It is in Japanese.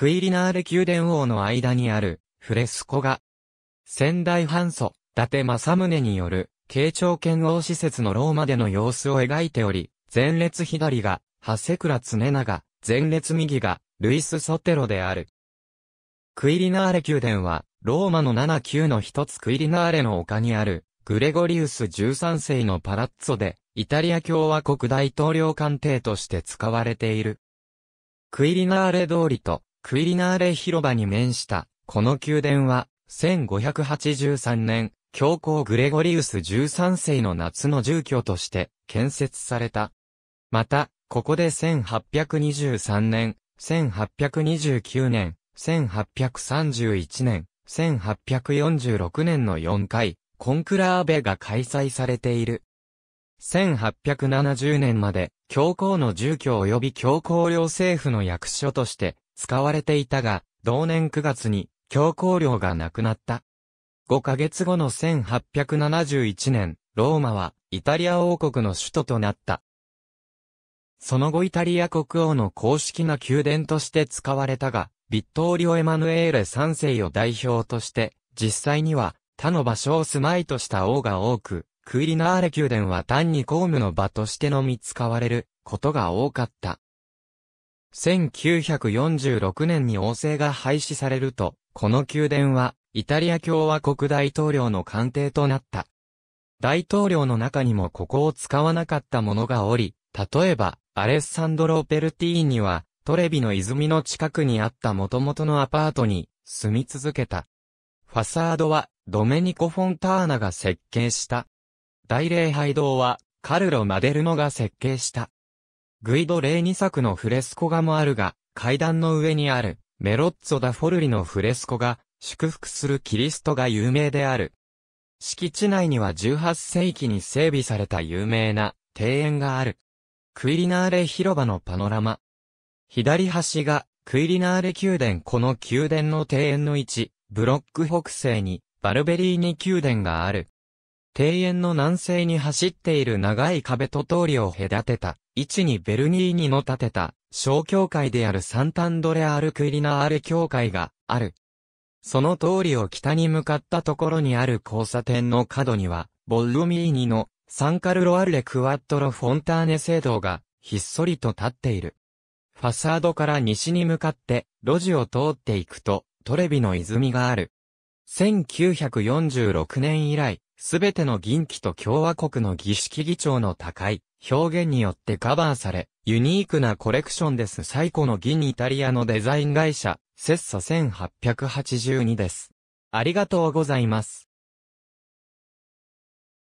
クイリナーレ宮殿王の間にある、フレスコ画。仙台藩祖、伊達政宗による、慶長剣王施設のローマでの様子を描いており、前列左が、長谷倉常長、前列右が、ルイス・ソテロである。クイリナーレ宮殿は、ローマの7級の一つクイリナーレの丘にある、グレゴリウス13世のパラッツォで、イタリア共和国大統領官邸として使われている。クイリナーレ通りとクイリナーレ広場に面した、この宮殿は、1583年、教皇グレゴリウス13世の夏の住居として建設された。また、ここで1823年、1829年、1831年、1846年の4回、コンクラーベが開催されている。1870年まで、教皇の住居及び教皇領政府の役所として使われていたが、同年9月に教皇領がなくなった。5ヶ月後の1871年、ローマはイタリア王国の首都となった。その後イタリア国王の公式な宮殿として使われたが、ビットーリオ・エマヌエーレ3世を代表として、実際には他の場所を住まいとした王が多く、クイリナーレ宮殿は単に公務の場としてのみ使われることが多かった。1946年に王政が廃止されると、この宮殿はイタリア共和国大統領の官邸となった。大統領の中にもここを使わなかった者がおり、例えば、アレッサンドロ・ペルティーニは、トレビの泉の近くにあった元々のアパートに住み続けた。ファサードは、ドメニコ・フォンターナが設計した。大礼拝堂は、カルロ・マデルノが設計した。グイド・レーニ作のフレスコ画もあるが、階段の上にある、メロッツォ・ダ・フォルリのフレスコが、祝福するキリストが有名である。敷地内には18世紀に整備された有名な庭園がある。クイリナーレ広場のパノラマ。左端がクイリナーレ宮殿この宮殿の庭園の位置、ブロック北西にバルベリーニ宮殿がある。庭園の南西に走っている長い壁と通りを隔てた、位置にベルニーニの建てた、小教会であるサンタンドレアルクイリナール教会がある。その通りを北に向かったところにある交差点の角には、ボルミーニのサンカルロアルレ・クワットロ・フォンターネ聖堂がひっそりと立っている。ファサードから西に向かって路地を通っていくとトレビの泉がある。1946年以来、すべての銀器と共和国の儀式議長の高い表現によってカバーされ、ユニークなコレクションです。最古の銀イタリアのデザイン会社、セッサ1882です。ありがとうございます。